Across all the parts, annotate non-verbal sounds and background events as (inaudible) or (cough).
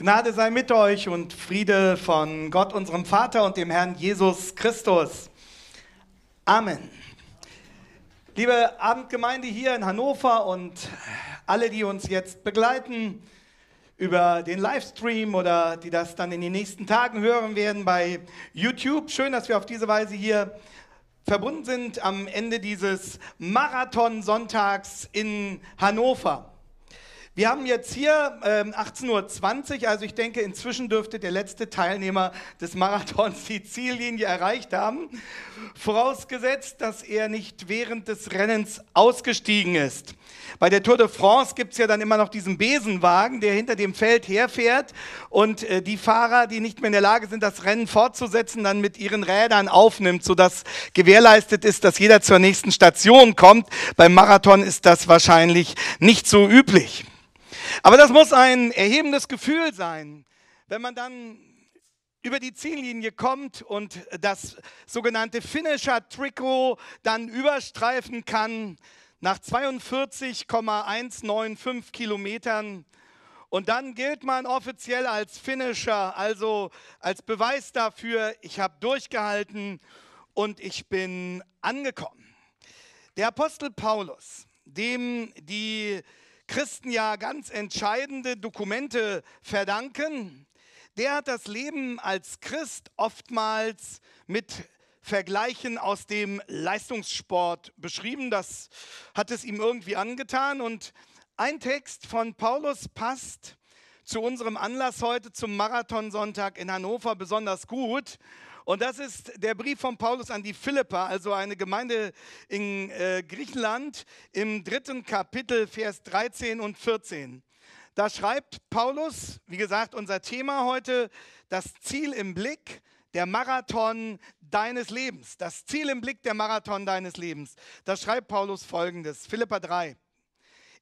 Gnade sei mit euch und Friede von Gott, unserem Vater und dem Herrn Jesus Christus. Amen. Liebe Abendgemeinde hier in Hannover und alle, die uns jetzt begleiten über den Livestream oder die das dann in den nächsten Tagen hören werden bei YouTube. Schön, dass wir auf diese Weise hier verbunden sind am Ende dieses Marathonsonntags in Hannover. Wir haben jetzt hier ähm, 18.20 Uhr, also ich denke, inzwischen dürfte der letzte Teilnehmer des Marathons die Ziellinie erreicht haben, vorausgesetzt, dass er nicht während des Rennens ausgestiegen ist. Bei der Tour de France gibt es ja dann immer noch diesen Besenwagen, der hinter dem Feld herfährt und äh, die Fahrer, die nicht mehr in der Lage sind, das Rennen fortzusetzen, dann mit ihren Rädern aufnimmt, sodass gewährleistet ist, dass jeder zur nächsten Station kommt. Beim Marathon ist das wahrscheinlich nicht so üblich. Aber das muss ein erhebendes Gefühl sein, wenn man dann über die Ziellinie kommt und das sogenannte Finisher-Trikot dann überstreifen kann nach 42,195 Kilometern. Und dann gilt man offiziell als Finisher, also als Beweis dafür, ich habe durchgehalten und ich bin angekommen. Der Apostel Paulus, dem die Christen ja ganz entscheidende Dokumente verdanken, der hat das Leben als Christ oftmals mit Vergleichen aus dem Leistungssport beschrieben. Das hat es ihm irgendwie angetan. Und ein Text von Paulus passt zu unserem Anlass heute zum Marathonsonntag in Hannover besonders gut. Und das ist der Brief von Paulus an die Philippa, also eine Gemeinde in äh, Griechenland, im dritten Kapitel, Vers 13 und 14. Da schreibt Paulus, wie gesagt, unser Thema heute, das Ziel im Blick, der Marathon deines Lebens. Das Ziel im Blick, der Marathon deines Lebens. Da schreibt Paulus folgendes, Philippa 3.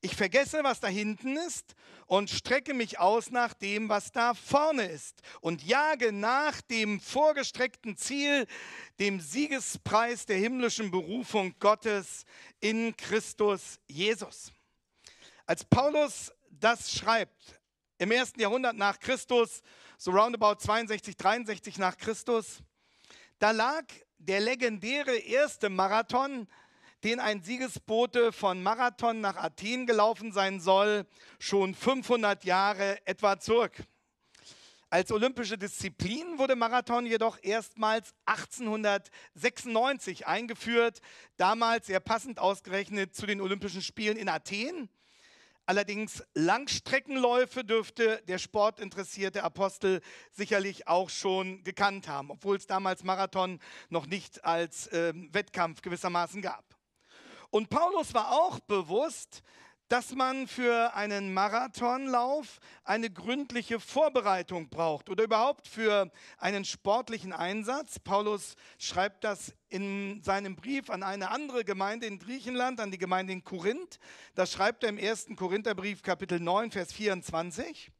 Ich vergesse, was da hinten ist und strecke mich aus nach dem, was da vorne ist und jage nach dem vorgestreckten Ziel, dem Siegespreis der himmlischen Berufung Gottes in Christus Jesus. Als Paulus das schreibt, im ersten Jahrhundert nach Christus, so roundabout 62, 63 nach Christus, da lag der legendäre erste Marathon den ein Siegesbote von Marathon nach Athen gelaufen sein soll, schon 500 Jahre etwa zurück. Als olympische Disziplin wurde Marathon jedoch erstmals 1896 eingeführt, damals sehr passend ausgerechnet zu den Olympischen Spielen in Athen. Allerdings Langstreckenläufe dürfte der sportinteressierte Apostel sicherlich auch schon gekannt haben, obwohl es damals Marathon noch nicht als äh, Wettkampf gewissermaßen gab. Und Paulus war auch bewusst, dass man für einen Marathonlauf eine gründliche Vorbereitung braucht oder überhaupt für einen sportlichen Einsatz. Paulus schreibt das in seinem Brief an eine andere Gemeinde in Griechenland, an die Gemeinde in Korinth. Das schreibt er im ersten Korintherbrief Kapitel 9, Vers 24.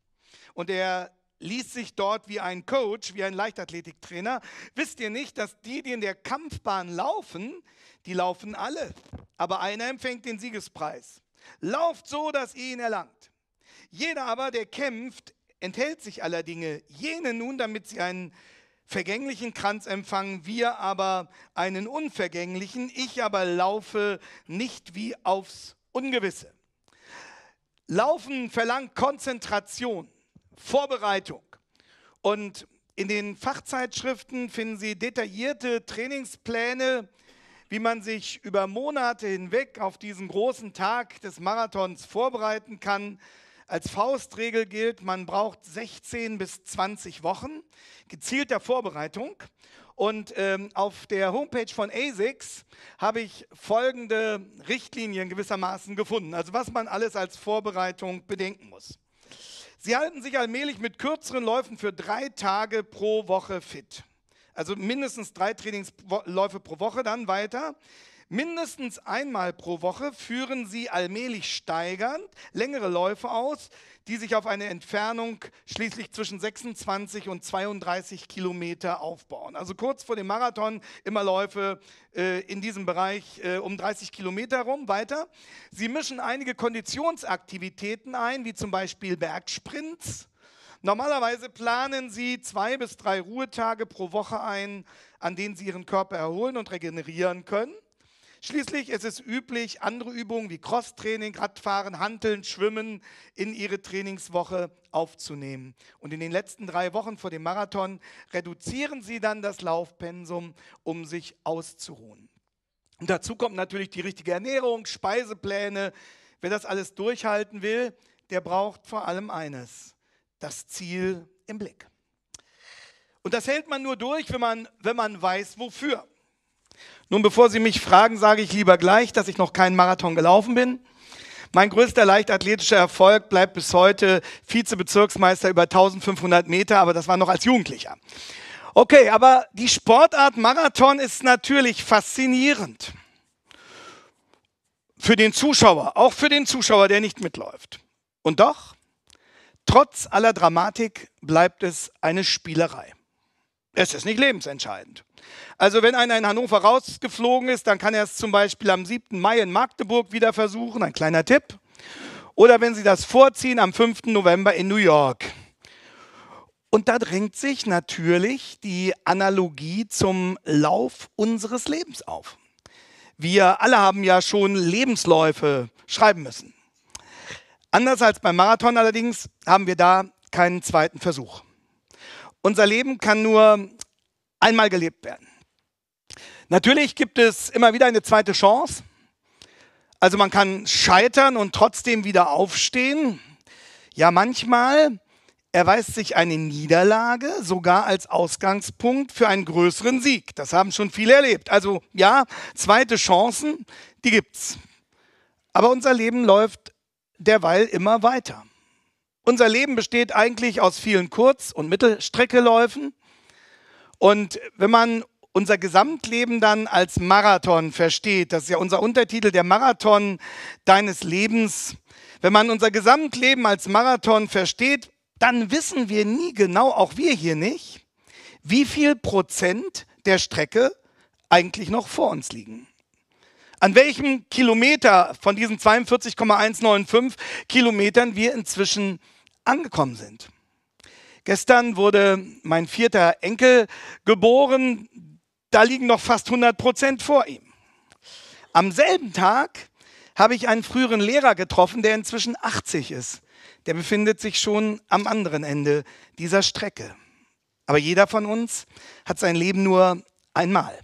Und er ließ sich dort wie ein Coach, wie ein Leichtathletiktrainer. Wisst ihr nicht, dass die, die in der Kampfbahn laufen, die laufen alle, aber einer empfängt den Siegespreis. Lauft so, dass ihr ihn erlangt. Jeder aber, der kämpft, enthält sich aller Dinge. Jene nun, damit sie einen vergänglichen Kranz empfangen, wir aber einen unvergänglichen. Ich aber laufe nicht wie aufs Ungewisse. Laufen verlangt Konzentration. Vorbereitung. Und in den Fachzeitschriften finden Sie detaillierte Trainingspläne, wie man sich über Monate hinweg auf diesen großen Tag des Marathons vorbereiten kann. Als Faustregel gilt, man braucht 16 bis 20 Wochen gezielter Vorbereitung. Und ähm, auf der Homepage von ASICS habe ich folgende Richtlinien gewissermaßen gefunden. Also was man alles als Vorbereitung bedenken muss. Sie halten sich allmählich mit kürzeren Läufen für drei Tage pro Woche fit. Also mindestens drei Trainingsläufe pro Woche dann weiter. Mindestens einmal pro Woche führen sie allmählich steigernd längere Läufe aus, die sich auf eine Entfernung schließlich zwischen 26 und 32 Kilometer aufbauen. Also kurz vor dem Marathon immer Läufe äh, in diesem Bereich äh, um 30 Kilometer rum weiter. Sie mischen einige Konditionsaktivitäten ein, wie zum Beispiel Bergsprints. Normalerweise planen sie zwei bis drei Ruhetage pro Woche ein, an denen sie ihren Körper erholen und regenerieren können. Schließlich ist es üblich, andere Übungen wie Crosstraining, Radfahren, Handeln, Schwimmen in ihre Trainingswoche aufzunehmen. Und in den letzten drei Wochen vor dem Marathon reduzieren sie dann das Laufpensum, um sich auszuruhen. Und dazu kommt natürlich die richtige Ernährung, Speisepläne. Wer das alles durchhalten will, der braucht vor allem eines, das Ziel im Blick. Und das hält man nur durch, wenn man, wenn man weiß, wofür. Nun, bevor Sie mich fragen, sage ich lieber gleich, dass ich noch keinen Marathon gelaufen bin. Mein größter leichtathletischer Erfolg bleibt bis heute Vizebezirksmeister über 1500 Meter, aber das war noch als Jugendlicher. Okay, aber die Sportart Marathon ist natürlich faszinierend. Für den Zuschauer, auch für den Zuschauer, der nicht mitläuft. Und doch, trotz aller Dramatik bleibt es eine Spielerei. Es ist nicht lebensentscheidend. Also wenn einer in Hannover rausgeflogen ist, dann kann er es zum Beispiel am 7. Mai in Magdeburg wieder versuchen, ein kleiner Tipp. Oder wenn Sie das vorziehen, am 5. November in New York. Und da drängt sich natürlich die Analogie zum Lauf unseres Lebens auf. Wir alle haben ja schon Lebensläufe schreiben müssen. Anders als beim Marathon allerdings haben wir da keinen zweiten Versuch. Unser Leben kann nur einmal gelebt werden. Natürlich gibt es immer wieder eine zweite Chance. Also man kann scheitern und trotzdem wieder aufstehen. Ja, manchmal erweist sich eine Niederlage sogar als Ausgangspunkt für einen größeren Sieg. Das haben schon viele erlebt. Also ja, zweite Chancen, die gibt's. Aber unser Leben läuft derweil immer weiter. Unser Leben besteht eigentlich aus vielen Kurz- und Mittelstreckeläufen. Und wenn man unser Gesamtleben dann als Marathon versteht, das ist ja unser Untertitel, der Marathon deines Lebens, wenn man unser Gesamtleben als Marathon versteht, dann wissen wir nie genau, auch wir hier nicht, wie viel Prozent der Strecke eigentlich noch vor uns liegen. An welchem Kilometer von diesen 42,195 Kilometern wir inzwischen angekommen sind. Gestern wurde mein vierter Enkel geboren. Da liegen noch fast 100 Prozent vor ihm. Am selben Tag habe ich einen früheren Lehrer getroffen, der inzwischen 80 ist. Der befindet sich schon am anderen Ende dieser Strecke. Aber jeder von uns hat sein Leben nur einmal.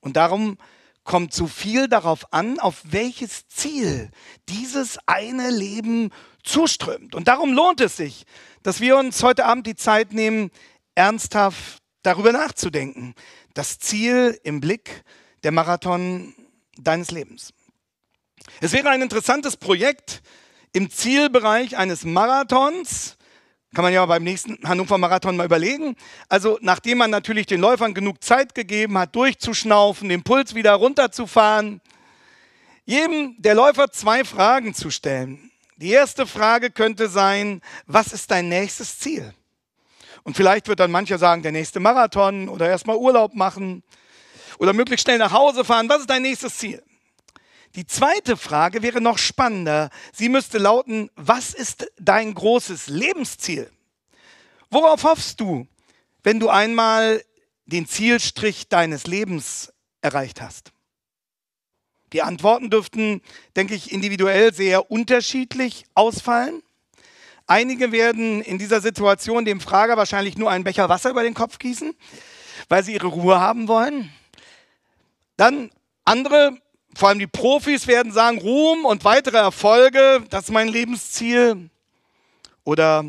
Und darum kommt zu so viel darauf an, auf welches Ziel dieses eine Leben zuströmt. Und darum lohnt es sich, dass wir uns heute Abend die Zeit nehmen, ernsthaft darüber nachzudenken. Das Ziel im Blick, der Marathon deines Lebens. Es wäre ein interessantes Projekt im Zielbereich eines Marathons. Kann man ja beim nächsten Hannover Marathon mal überlegen. Also, nachdem man natürlich den Läufern genug Zeit gegeben hat, durchzuschnaufen, den Puls wieder runterzufahren, jedem der Läufer zwei Fragen zu stellen. Die erste Frage könnte sein, was ist dein nächstes Ziel? Und vielleicht wird dann mancher sagen, der nächste Marathon oder erstmal Urlaub machen oder möglichst schnell nach Hause fahren. Was ist dein nächstes Ziel? Die zweite Frage wäre noch spannender. Sie müsste lauten, was ist dein großes Lebensziel? Worauf hoffst du, wenn du einmal den Zielstrich deines Lebens erreicht hast? Die Antworten dürften, denke ich, individuell sehr unterschiedlich ausfallen. Einige werden in dieser Situation dem Frager wahrscheinlich nur einen Becher Wasser über den Kopf gießen, weil sie ihre Ruhe haben wollen. Dann andere, vor allem die Profis, werden sagen, Ruhm und weitere Erfolge, das ist mein Lebensziel. Oder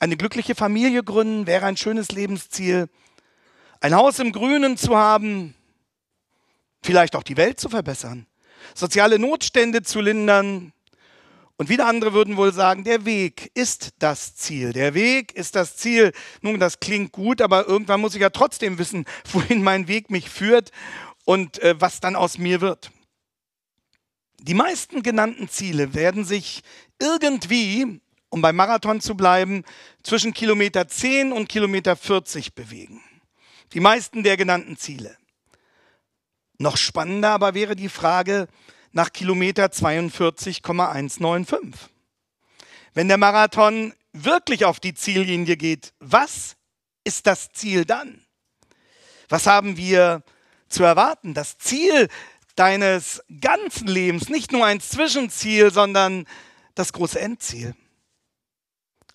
eine glückliche Familie gründen wäre ein schönes Lebensziel. Ein Haus im Grünen zu haben, vielleicht auch die Welt zu verbessern, soziale Notstände zu lindern. Und wieder andere würden wohl sagen, der Weg ist das Ziel. Der Weg ist das Ziel. Nun, das klingt gut, aber irgendwann muss ich ja trotzdem wissen, (laughs) wohin mein Weg mich führt und äh, was dann aus mir wird. Die meisten genannten Ziele werden sich irgendwie, um beim Marathon zu bleiben, zwischen Kilometer 10 und Kilometer 40 bewegen. Die meisten der genannten Ziele. Noch spannender aber wäre die Frage nach Kilometer 42,195. Wenn der Marathon wirklich auf die Ziellinie geht, was ist das Ziel dann? Was haben wir zu erwarten? Das Ziel deines ganzen Lebens, nicht nur ein Zwischenziel, sondern das große Endziel.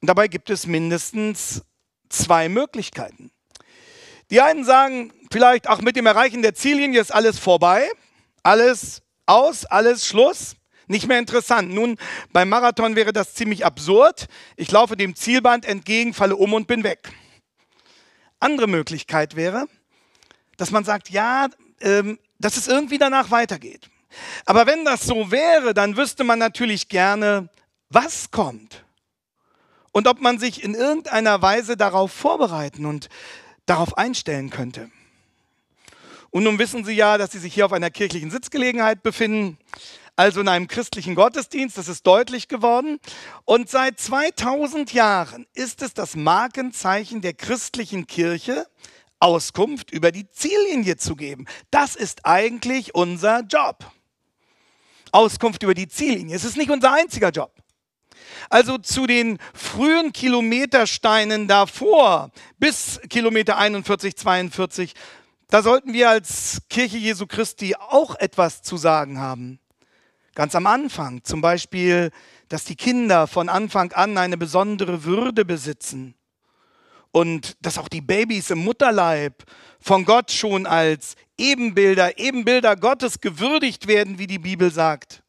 Und dabei gibt es mindestens zwei Möglichkeiten. Die einen sagen vielleicht, auch mit dem Erreichen der Ziellinie ist alles vorbei, alles aus, alles Schluss, nicht mehr interessant. Nun, beim Marathon wäre das ziemlich absurd. Ich laufe dem Zielband entgegen, falle um und bin weg. Andere Möglichkeit wäre, dass man sagt, ja, ähm, dass es irgendwie danach weitergeht. Aber wenn das so wäre, dann wüsste man natürlich gerne, was kommt und ob man sich in irgendeiner Weise darauf vorbereiten und darauf einstellen könnte. Und nun wissen Sie ja, dass Sie sich hier auf einer kirchlichen Sitzgelegenheit befinden, also in einem christlichen Gottesdienst, das ist deutlich geworden. Und seit 2000 Jahren ist es das Markenzeichen der christlichen Kirche, Auskunft über die Ziellinie zu geben. Das ist eigentlich unser Job. Auskunft über die Ziellinie. Es ist nicht unser einziger Job. Also zu den frühen Kilometersteinen davor, bis Kilometer 41, 42, da sollten wir als Kirche Jesu Christi auch etwas zu sagen haben. Ganz am Anfang zum Beispiel, dass die Kinder von Anfang an eine besondere Würde besitzen und dass auch die Babys im Mutterleib von Gott schon als Ebenbilder, Ebenbilder Gottes gewürdigt werden, wie die Bibel sagt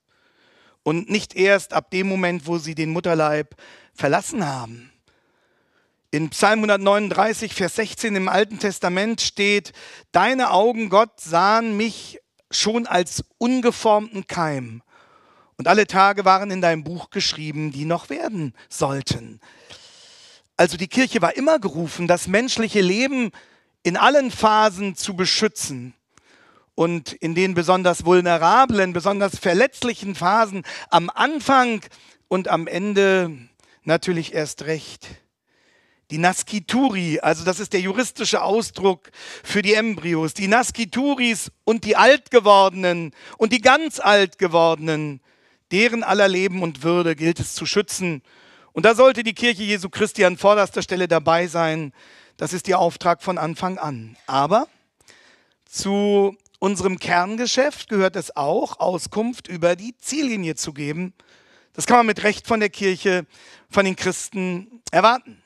und nicht erst ab dem Moment, wo sie den Mutterleib verlassen haben. In Psalm 139, Vers 16 im Alten Testament steht, Deine Augen, Gott, sahen mich schon als ungeformten Keim. Und alle Tage waren in deinem Buch geschrieben, die noch werden sollten. Also die Kirche war immer gerufen, das menschliche Leben in allen Phasen zu beschützen und in den besonders vulnerablen, besonders verletzlichen Phasen am Anfang und am Ende natürlich erst recht. Die Naskituri, also das ist der juristische Ausdruck für die Embryos, die Naskituris und die Altgewordenen und die ganz Altgewordenen, deren aller Leben und Würde gilt es zu schützen. Und da sollte die Kirche Jesu Christi an vorderster Stelle dabei sein. Das ist ihr Auftrag von Anfang an. Aber zu Unserem Kerngeschäft gehört es auch, Auskunft über die Ziellinie zu geben. Das kann man mit Recht von der Kirche, von den Christen erwarten.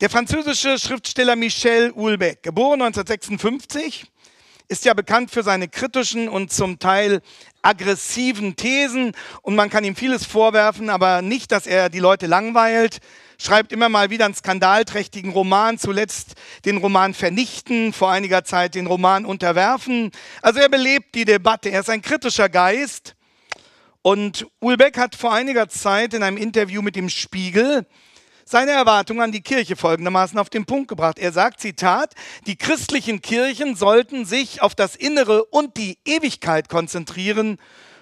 Der französische Schriftsteller Michel Houellebecq, geboren 1956, ist ja bekannt für seine kritischen und zum Teil aggressiven Thesen und man kann ihm vieles vorwerfen, aber nicht, dass er die Leute langweilt, schreibt immer mal wieder einen skandalträchtigen Roman, zuletzt den Roman Vernichten, vor einiger Zeit den Roman Unterwerfen. Also er belebt die Debatte, er ist ein kritischer Geist. Und Ulbeck hat vor einiger Zeit in einem Interview mit dem Spiegel seine Erwartungen an die Kirche folgendermaßen auf den Punkt gebracht. Er sagt, Zitat, die christlichen Kirchen sollten sich auf das Innere und die Ewigkeit konzentrieren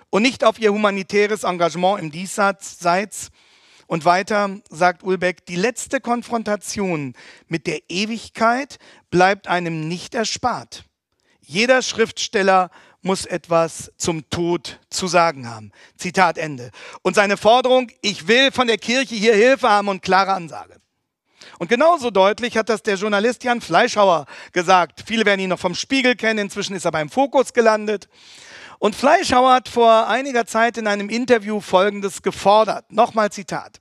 und nicht auf ihr humanitäres Engagement im Diesseits. Und weiter sagt Ulbeck, die letzte Konfrontation mit der Ewigkeit bleibt einem nicht erspart. Jeder Schriftsteller muss etwas zum Tod zu sagen haben. Zitat Ende. Und seine Forderung, ich will von der Kirche hier Hilfe haben und klare Ansage. Und genauso deutlich hat das der Journalist Jan Fleischhauer gesagt. Viele werden ihn noch vom Spiegel kennen, inzwischen ist er beim Fokus gelandet. Und Fleischhauer hat vor einiger Zeit in einem Interview Folgendes gefordert. Nochmal Zitat.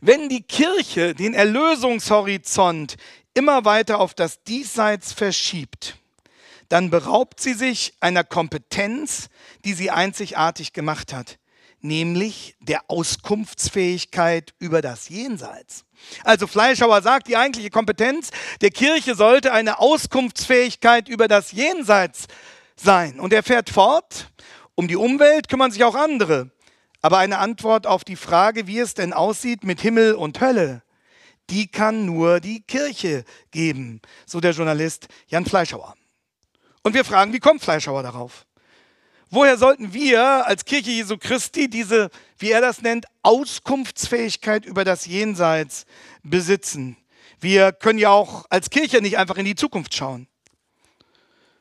Wenn die Kirche den Erlösungshorizont immer weiter auf das Diesseits verschiebt, dann beraubt sie sich einer Kompetenz, die sie einzigartig gemacht hat, nämlich der Auskunftsfähigkeit über das Jenseits. Also Fleischhauer sagt, die eigentliche Kompetenz der Kirche sollte eine Auskunftsfähigkeit über das Jenseits sein. Und er fährt fort, um die Umwelt kümmern sich auch andere. Aber eine Antwort auf die Frage, wie es denn aussieht mit Himmel und Hölle, die kann nur die Kirche geben, so der Journalist Jan Fleischhauer. Und wir fragen, wie kommt Fleischhauer darauf? Woher sollten wir als Kirche Jesu Christi diese, wie er das nennt, Auskunftsfähigkeit über das Jenseits besitzen? Wir können ja auch als Kirche nicht einfach in die Zukunft schauen.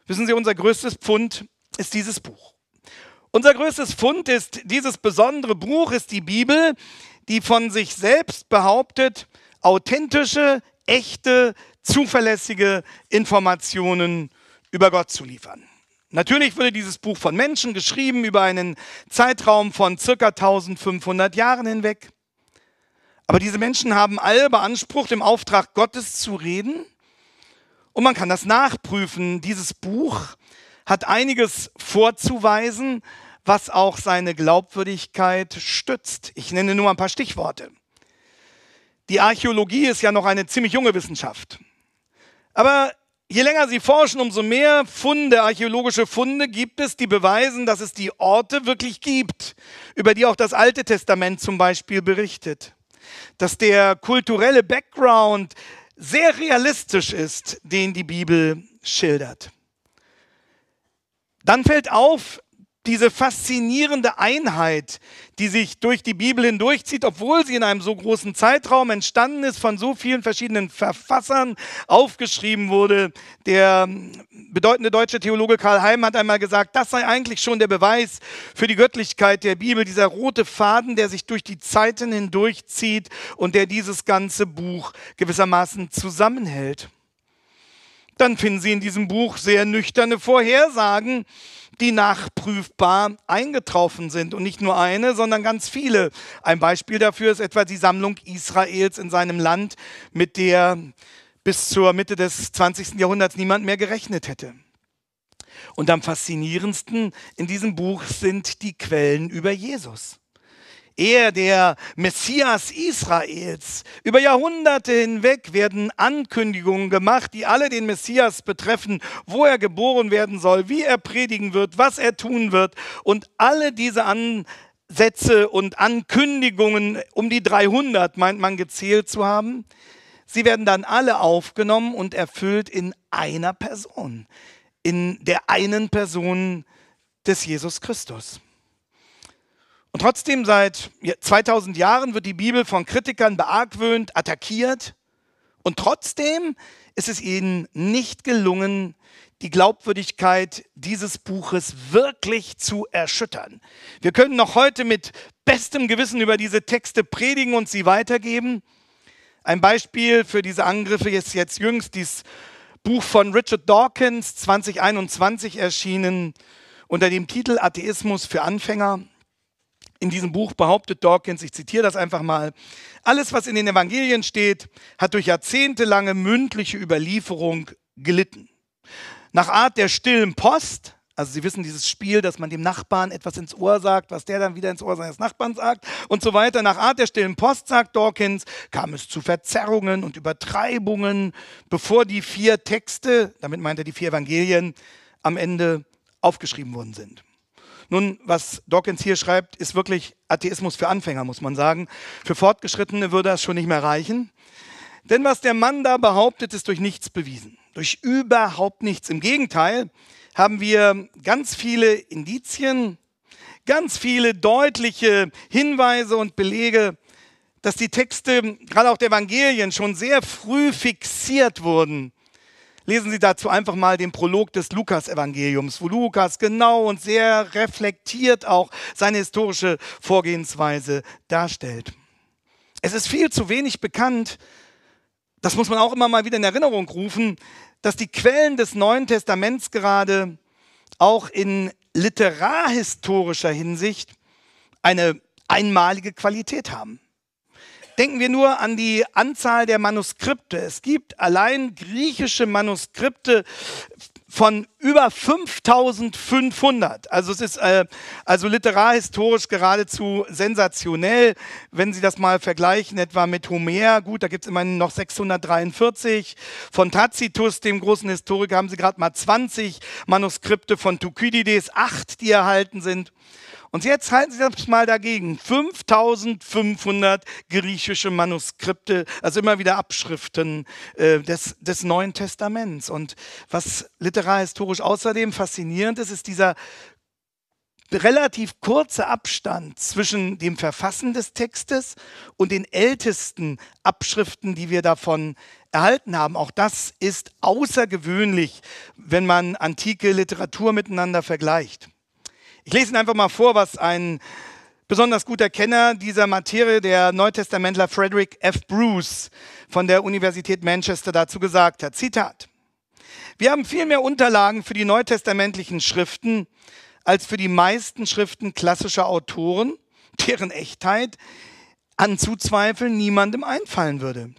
Wissen Sie, unser größtes Pfund ist dieses Buch. Unser größtes Pfund ist, dieses besondere Buch ist die Bibel, die von sich selbst behauptet, authentische, echte, zuverlässige Informationen über Gott zu liefern. Natürlich wurde dieses Buch von Menschen geschrieben über einen Zeitraum von circa 1500 Jahren hinweg. Aber diese Menschen haben alle beansprucht, im Auftrag Gottes zu reden und man kann das nachprüfen. Dieses Buch hat einiges vorzuweisen, was auch seine Glaubwürdigkeit stützt. Ich nenne nur ein paar Stichworte. Die Archäologie ist ja noch eine ziemlich junge Wissenschaft. Aber je länger sie forschen, umso mehr Funde, archäologische Funde gibt es, die beweisen, dass es die Orte wirklich gibt, über die auch das Alte Testament zum Beispiel berichtet. Dass der kulturelle Background sehr realistisch ist, den die Bibel schildert. Dann fällt auf, diese faszinierende Einheit, die sich durch die Bibel hindurchzieht, obwohl sie in einem so großen Zeitraum entstanden ist, von so vielen verschiedenen Verfassern aufgeschrieben wurde. Der bedeutende deutsche Theologe Karl Heim hat einmal gesagt, das sei eigentlich schon der Beweis für die Göttlichkeit der Bibel, dieser rote Faden, der sich durch die Zeiten hindurchzieht und der dieses ganze Buch gewissermaßen zusammenhält. Dann finden Sie in diesem Buch sehr nüchterne Vorhersagen, die nachprüfbar eingetroffen sind. Und nicht nur eine, sondern ganz viele. Ein Beispiel dafür ist etwa die Sammlung Israels in seinem Land, mit der bis zur Mitte des 20. Jahrhunderts niemand mehr gerechnet hätte. Und am faszinierendsten in diesem Buch sind die Quellen über Jesus. Er, der Messias Israels. Über Jahrhunderte hinweg werden Ankündigungen gemacht, die alle den Messias betreffen, wo er geboren werden soll, wie er predigen wird, was er tun wird. Und alle diese Ansätze und Ankündigungen, um die 300 meint man gezählt zu haben, sie werden dann alle aufgenommen und erfüllt in einer Person, in der einen Person des Jesus Christus. Und trotzdem seit 2000 Jahren wird die Bibel von Kritikern beargwöhnt, attackiert. Und trotzdem ist es ihnen nicht gelungen, die Glaubwürdigkeit dieses Buches wirklich zu erschüttern. Wir können noch heute mit bestem Gewissen über diese Texte predigen und sie weitergeben. Ein Beispiel für diese Angriffe ist jetzt jüngst dieses Buch von Richard Dawkins, 2021 erschienen, unter dem Titel Atheismus für Anfänger in diesem Buch behauptet Dawkins, ich zitiere das einfach mal, alles, was in den Evangelien steht, hat durch jahrzehntelange mündliche Überlieferung gelitten. Nach Art der stillen Post, also Sie wissen dieses Spiel, dass man dem Nachbarn etwas ins Ohr sagt, was der dann wieder ins Ohr seines Nachbarn sagt und so weiter. Nach Art der stillen Post, sagt Dawkins, kam es zu Verzerrungen und Übertreibungen, bevor die vier Texte, damit meint er die vier Evangelien, am Ende aufgeschrieben worden sind. Nun, was Dawkins hier schreibt, ist wirklich Atheismus für Anfänger, muss man sagen. Für Fortgeschrittene würde das schon nicht mehr reichen. Denn was der Mann da behauptet, ist durch nichts bewiesen. Durch überhaupt nichts. Im Gegenteil haben wir ganz viele Indizien, ganz viele deutliche Hinweise und Belege, dass die Texte, gerade auch der Evangelien, schon sehr früh fixiert wurden Lesen Sie dazu einfach mal den Prolog des Lukas-Evangeliums, wo Lukas genau und sehr reflektiert auch seine historische Vorgehensweise darstellt. Es ist viel zu wenig bekannt, das muss man auch immer mal wieder in Erinnerung rufen, dass die Quellen des Neuen Testaments gerade auch in literarhistorischer Hinsicht eine einmalige Qualität haben. Denken wir nur an die Anzahl der Manuskripte. Es gibt allein griechische Manuskripte von über 5500. Also es ist äh, also literarhistorisch geradezu sensationell, wenn Sie das mal vergleichen, etwa mit Homer. Gut, da gibt es immerhin noch 643. Von Tacitus, dem großen Historiker, haben Sie gerade mal 20 Manuskripte von Thukydides, acht, die erhalten sind. Und jetzt halten Sie das mal dagegen. 5500 griechische Manuskripte, also immer wieder Abschriften äh, des, des Neuen Testaments. Und was literarhistorisch außerdem faszinierend ist, ist dieser relativ kurze Abstand zwischen dem Verfassen des Textes und den ältesten Abschriften, die wir davon erhalten haben. Auch das ist außergewöhnlich, wenn man antike Literatur miteinander vergleicht. Ich lese Ihnen einfach mal vor, was ein besonders guter Kenner dieser Materie, der Neutestamentler Frederick F. Bruce von der Universität Manchester dazu gesagt hat. Zitat. Wir haben viel mehr Unterlagen für die neutestamentlichen Schriften als für die meisten Schriften klassischer Autoren, deren Echtheit anzuzweifeln niemandem einfallen würde.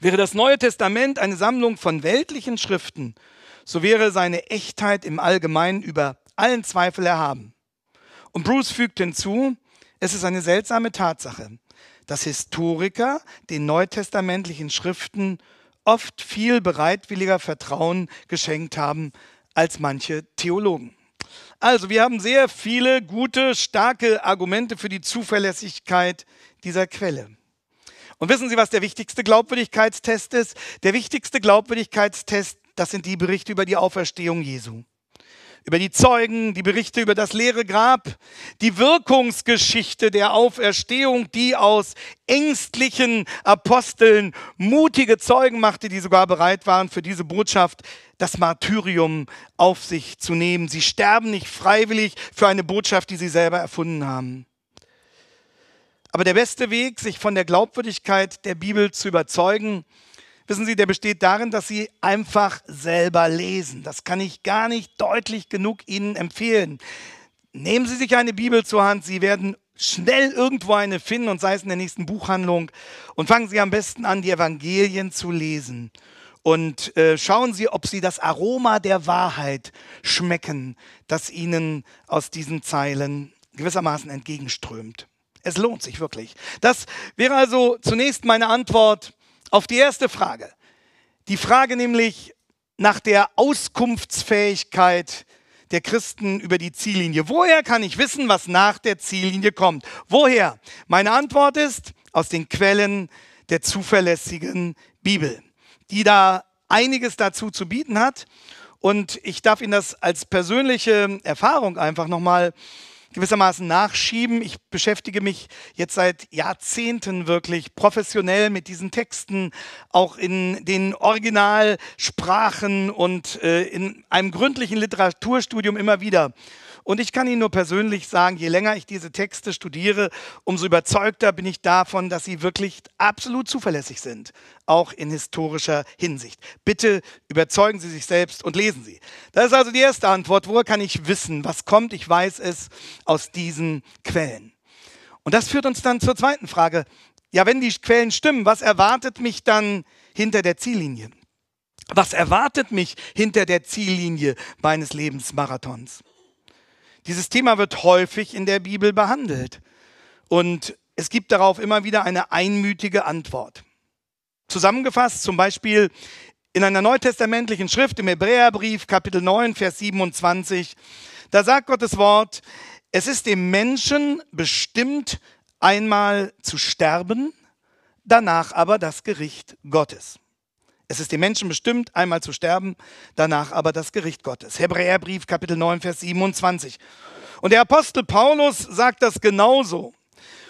Wäre das Neue Testament eine Sammlung von weltlichen Schriften, so wäre seine Echtheit im Allgemeinen über allen Zweifel erhaben. Und Bruce fügt hinzu, es ist eine seltsame Tatsache, dass Historiker den neutestamentlichen Schriften oft viel bereitwilliger Vertrauen geschenkt haben als manche Theologen. Also, wir haben sehr viele gute, starke Argumente für die Zuverlässigkeit dieser Quelle. Und wissen Sie, was der wichtigste Glaubwürdigkeitstest ist? Der wichtigste Glaubwürdigkeitstest, das sind die Berichte über die Auferstehung Jesu über die Zeugen, die Berichte über das leere Grab, die Wirkungsgeschichte der Auferstehung, die aus ängstlichen Aposteln mutige Zeugen machte, die sogar bereit waren, für diese Botschaft das Martyrium auf sich zu nehmen. Sie sterben nicht freiwillig für eine Botschaft, die sie selber erfunden haben. Aber der beste Weg, sich von der Glaubwürdigkeit der Bibel zu überzeugen, wissen Sie, der besteht darin, dass Sie einfach selber lesen. Das kann ich gar nicht deutlich genug Ihnen empfehlen. Nehmen Sie sich eine Bibel zur Hand, Sie werden schnell irgendwo eine finden und sei es in der nächsten Buchhandlung und fangen Sie am besten an, die Evangelien zu lesen und äh, schauen Sie, ob Sie das Aroma der Wahrheit schmecken, das Ihnen aus diesen Zeilen gewissermaßen entgegenströmt. Es lohnt sich wirklich. Das wäre also zunächst meine Antwort auf die erste Frage. Die Frage nämlich nach der Auskunftsfähigkeit der Christen über die Ziellinie. Woher kann ich wissen, was nach der Ziellinie kommt? Woher? Meine Antwort ist aus den Quellen der zuverlässigen Bibel, die da einiges dazu zu bieten hat. Und ich darf Ihnen das als persönliche Erfahrung einfach nochmal mal gewissermaßen nachschieben. Ich beschäftige mich jetzt seit Jahrzehnten wirklich professionell mit diesen Texten, auch in den Originalsprachen und äh, in einem gründlichen Literaturstudium immer wieder. Und ich kann Ihnen nur persönlich sagen, je länger ich diese Texte studiere, umso überzeugter bin ich davon, dass sie wirklich absolut zuverlässig sind, auch in historischer Hinsicht. Bitte überzeugen Sie sich selbst und lesen Sie. Das ist also die erste Antwort. Woher kann ich wissen, was kommt? Ich weiß es aus diesen Quellen. Und das führt uns dann zur zweiten Frage. Ja, wenn die Quellen stimmen, was erwartet mich dann hinter der Ziellinie? Was erwartet mich hinter der Ziellinie meines Lebensmarathons? Dieses Thema wird häufig in der Bibel behandelt. Und es gibt darauf immer wieder eine einmütige Antwort. Zusammengefasst zum Beispiel in einer neutestamentlichen Schrift im Hebräerbrief Kapitel 9, Vers 27, da sagt Gottes Wort, es ist dem Menschen bestimmt, einmal zu sterben, danach aber das Gericht Gottes. Es ist dem Menschen bestimmt, einmal zu sterben, danach aber das Gericht Gottes. Hebräerbrief, Kapitel 9, Vers 27. Und der Apostel Paulus sagt das genauso.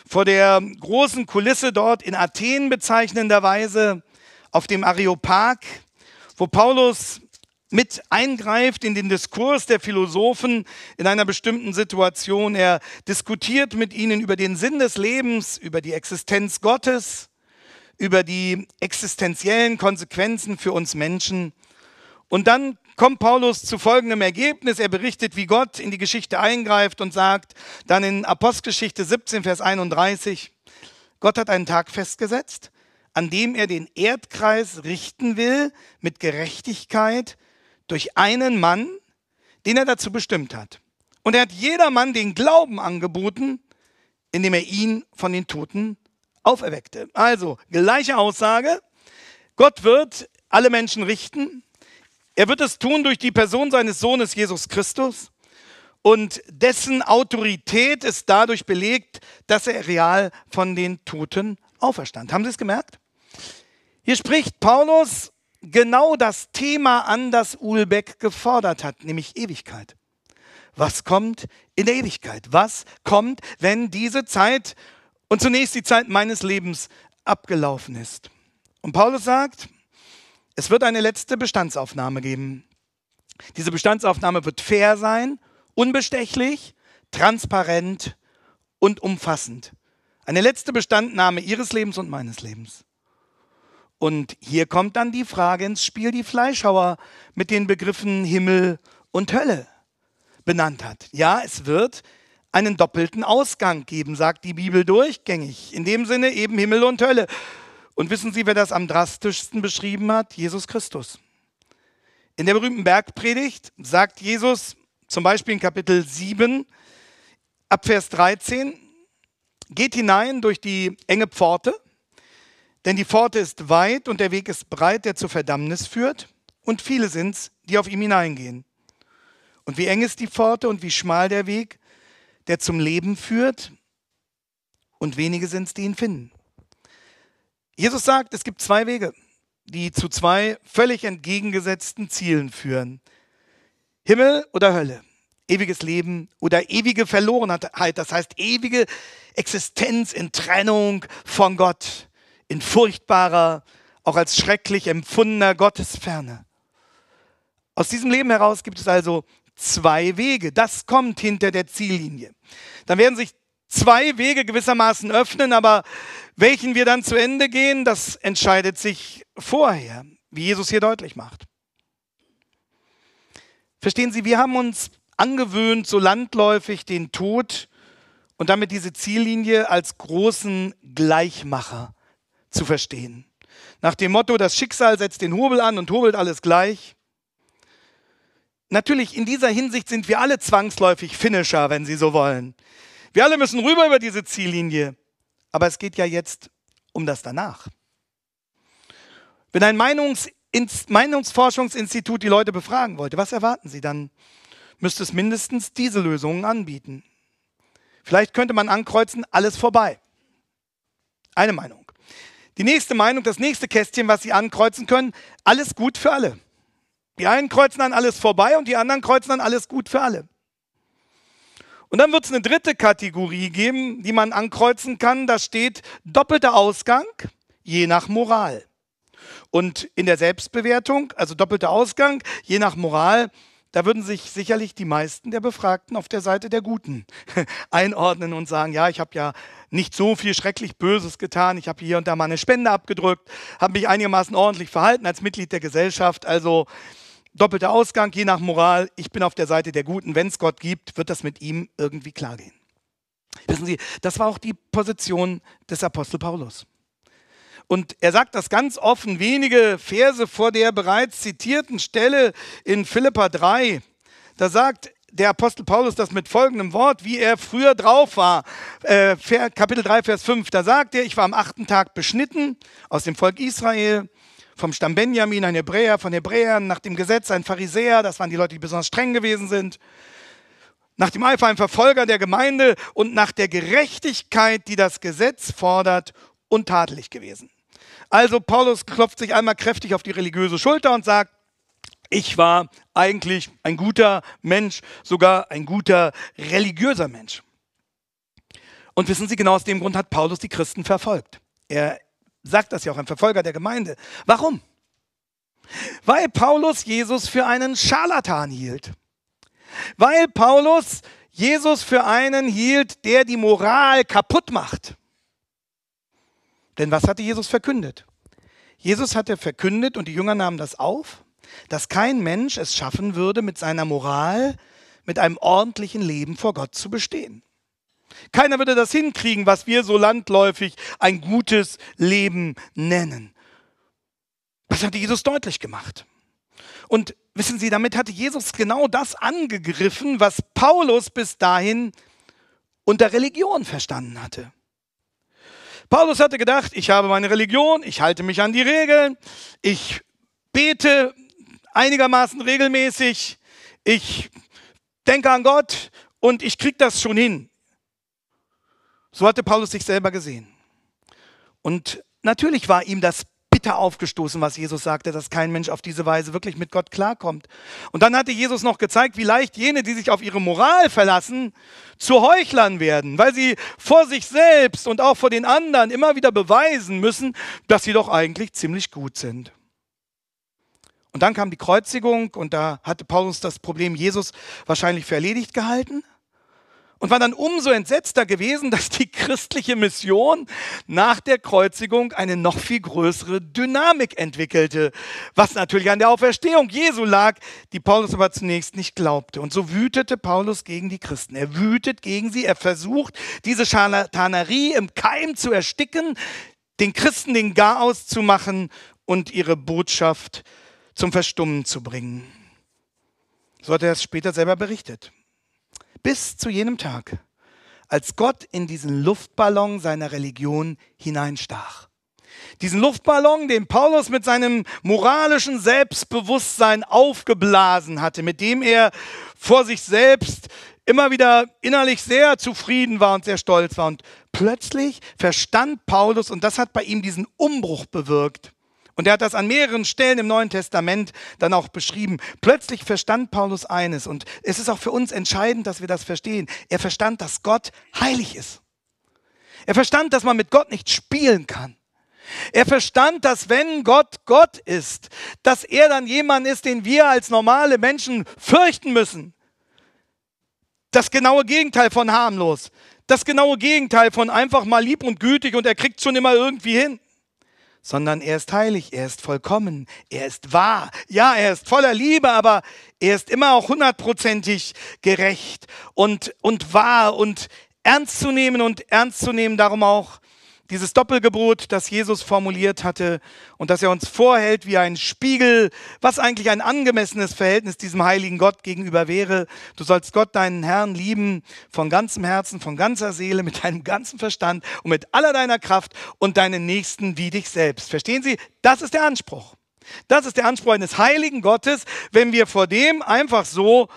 Vor der großen Kulisse dort in Athen bezeichnenderweise auf dem Areopag, wo Paulus mit eingreift in den Diskurs der Philosophen in einer bestimmten Situation. Er diskutiert mit ihnen über den Sinn des Lebens, über die Existenz Gottes über die existenziellen Konsequenzen für uns Menschen. Und dann kommt Paulus zu folgendem Ergebnis. Er berichtet, wie Gott in die Geschichte eingreift und sagt dann in Apostelgeschichte 17, Vers 31, Gott hat einen Tag festgesetzt, an dem er den Erdkreis richten will mit Gerechtigkeit durch einen Mann, den er dazu bestimmt hat. Und er hat jedermann den Glauben angeboten, indem er ihn von den Toten auferweckte. Also, gleiche Aussage. Gott wird alle Menschen richten. Er wird es tun durch die Person seines Sohnes Jesus Christus. Und dessen Autorität ist dadurch belegt, dass er real von den Toten auferstand. Haben Sie es gemerkt? Hier spricht Paulus genau das Thema an, das Ulbeck gefordert hat, nämlich Ewigkeit. Was kommt in der Ewigkeit? Was kommt, wenn diese Zeit und zunächst die Zeit meines Lebens abgelaufen ist. Und Paulus sagt, es wird eine letzte Bestandsaufnahme geben. Diese Bestandsaufnahme wird fair sein, unbestechlich, transparent und umfassend. Eine letzte Bestandnahme ihres Lebens und meines Lebens. Und hier kommt dann die Frage ins Spiel, die Fleischhauer mit den Begriffen Himmel und Hölle benannt hat. Ja, es wird einen doppelten Ausgang geben, sagt die Bibel durchgängig. In dem Sinne eben Himmel und Hölle. Und wissen Sie, wer das am drastischsten beschrieben hat? Jesus Christus. In der berühmten Bergpredigt sagt Jesus zum Beispiel in Kapitel 7, ab Vers 13, geht hinein durch die enge Pforte, denn die Pforte ist weit und der Weg ist breit, der zur Verdammnis führt, und viele sind's, die auf ihm hineingehen. Und wie eng ist die Pforte und wie schmal der Weg, der zum Leben führt und wenige sind es, die ihn finden. Jesus sagt, es gibt zwei Wege, die zu zwei völlig entgegengesetzten Zielen führen. Himmel oder Hölle, ewiges Leben oder ewige Verlorenheit, das heißt ewige Existenz in Trennung von Gott, in furchtbarer, auch als schrecklich empfundener Gottesferne. Aus diesem Leben heraus gibt es also zwei Wege. Das kommt hinter der Ziellinie. Dann werden sich zwei Wege gewissermaßen öffnen, aber welchen wir dann zu Ende gehen, das entscheidet sich vorher, wie Jesus hier deutlich macht. Verstehen Sie, wir haben uns angewöhnt, so landläufig den Tod und damit diese Ziellinie als großen Gleichmacher zu verstehen. Nach dem Motto, das Schicksal setzt den Hobel an und hobelt alles gleich. Natürlich, in dieser Hinsicht sind wir alle zwangsläufig Finisher, wenn Sie so wollen. Wir alle müssen rüber über diese Ziellinie. Aber es geht ja jetzt um das danach. Wenn ein Meinungs Meinungsforschungsinstitut die Leute befragen wollte, was erwarten sie dann? Müsste es mindestens diese Lösungen anbieten. Vielleicht könnte man ankreuzen, alles vorbei. Eine Meinung. Die nächste Meinung, das nächste Kästchen, was Sie ankreuzen können, alles gut für alle. Die einen kreuzen an alles vorbei und die anderen kreuzen an alles gut für alle. Und dann wird es eine dritte Kategorie geben, die man ankreuzen kann. Da steht doppelter Ausgang, je nach Moral. Und in der Selbstbewertung, also doppelter Ausgang, je nach Moral, da würden sich sicherlich die meisten der Befragten auf der Seite der Guten (laughs) einordnen und sagen, ja, ich habe ja nicht so viel schrecklich Böses getan, ich habe hier und da mal eine Spende abgedrückt, habe mich einigermaßen ordentlich verhalten als Mitglied der Gesellschaft, also Doppelter Ausgang, je nach Moral. Ich bin auf der Seite der Guten. Wenn es Gott gibt, wird das mit ihm irgendwie klar gehen. Wissen Sie, das war auch die Position des Apostel Paulus. Und er sagt das ganz offen, wenige Verse vor der bereits zitierten Stelle in Philippa 3. Da sagt der Apostel Paulus das mit folgendem Wort, wie er früher drauf war. Äh, Kapitel 3, Vers 5. Da sagt er, ich war am achten Tag beschnitten aus dem Volk Israel vom Stamm Benjamin ein Hebräer, von Hebräern nach dem Gesetz ein Pharisäer, das waren die Leute, die besonders streng gewesen sind, nach dem Eifer ein Verfolger der Gemeinde und nach der Gerechtigkeit, die das Gesetz fordert, untadelig gewesen. Also Paulus klopft sich einmal kräftig auf die religiöse Schulter und sagt, ich war eigentlich ein guter Mensch, sogar ein guter religiöser Mensch. Und wissen Sie, genau aus dem Grund hat Paulus die Christen verfolgt. Er sagt das ja auch ein Verfolger der Gemeinde. Warum? Weil Paulus Jesus für einen Scharlatan hielt. Weil Paulus Jesus für einen hielt, der die Moral kaputt macht. Denn was hatte Jesus verkündet? Jesus hatte verkündet, und die Jünger nahmen das auf, dass kein Mensch es schaffen würde, mit seiner Moral, mit einem ordentlichen Leben vor Gott zu bestehen. Keiner würde das hinkriegen, was wir so landläufig ein gutes Leben nennen. Das hat Jesus deutlich gemacht. Und wissen Sie, damit hatte Jesus genau das angegriffen, was Paulus bis dahin unter Religion verstanden hatte. Paulus hatte gedacht, ich habe meine Religion, ich halte mich an die Regeln, ich bete einigermaßen regelmäßig, ich denke an Gott und ich kriege das schon hin. So hatte Paulus sich selber gesehen. Und natürlich war ihm das bitter aufgestoßen, was Jesus sagte, dass kein Mensch auf diese Weise wirklich mit Gott klarkommt. Und dann hatte Jesus noch gezeigt, wie leicht jene, die sich auf ihre Moral verlassen, zu Heuchlern werden, weil sie vor sich selbst und auch vor den anderen immer wieder beweisen müssen, dass sie doch eigentlich ziemlich gut sind. Und dann kam die Kreuzigung und da hatte Paulus das Problem Jesus wahrscheinlich für erledigt gehalten und war dann umso entsetzter gewesen, dass die christliche Mission nach der Kreuzigung eine noch viel größere Dynamik entwickelte, was natürlich an der Auferstehung Jesu lag, die Paulus aber zunächst nicht glaubte. Und so wütete Paulus gegen die Christen. Er wütet gegen sie, er versucht, diese Scharlatanerie im Keim zu ersticken, den Christen den Garaus zu machen und ihre Botschaft zum Verstummen zu bringen. So hat er es später selber berichtet. Bis zu jenem Tag, als Gott in diesen Luftballon seiner Religion hineinstach. Diesen Luftballon, den Paulus mit seinem moralischen Selbstbewusstsein aufgeblasen hatte, mit dem er vor sich selbst immer wieder innerlich sehr zufrieden war und sehr stolz war. Und plötzlich verstand Paulus, und das hat bei ihm diesen Umbruch bewirkt, und er hat das an mehreren Stellen im Neuen Testament dann auch beschrieben. Plötzlich verstand Paulus eines und es ist auch für uns entscheidend, dass wir das verstehen. Er verstand, dass Gott heilig ist. Er verstand, dass man mit Gott nicht spielen kann. Er verstand, dass wenn Gott Gott ist, dass er dann jemand ist, den wir als normale Menschen fürchten müssen. Das genaue Gegenteil von harmlos. Das genaue Gegenteil von einfach mal lieb und gütig und er kriegt schon immer irgendwie hin sondern er ist heilig, er ist vollkommen, er ist wahr, ja, er ist voller Liebe, aber er ist immer auch hundertprozentig gerecht und, und wahr und ernst zu nehmen und ernst zu nehmen, darum auch dieses Doppelgebot, das Jesus formuliert hatte und das er uns vorhält wie ein Spiegel, was eigentlich ein angemessenes Verhältnis diesem heiligen Gott gegenüber wäre. Du sollst Gott, deinen Herrn, lieben von ganzem Herzen, von ganzer Seele, mit deinem ganzen Verstand und mit aller deiner Kraft und deinen Nächsten wie dich selbst. Verstehen Sie? Das ist der Anspruch. Das ist der Anspruch eines heiligen Gottes, wenn wir vor dem einfach so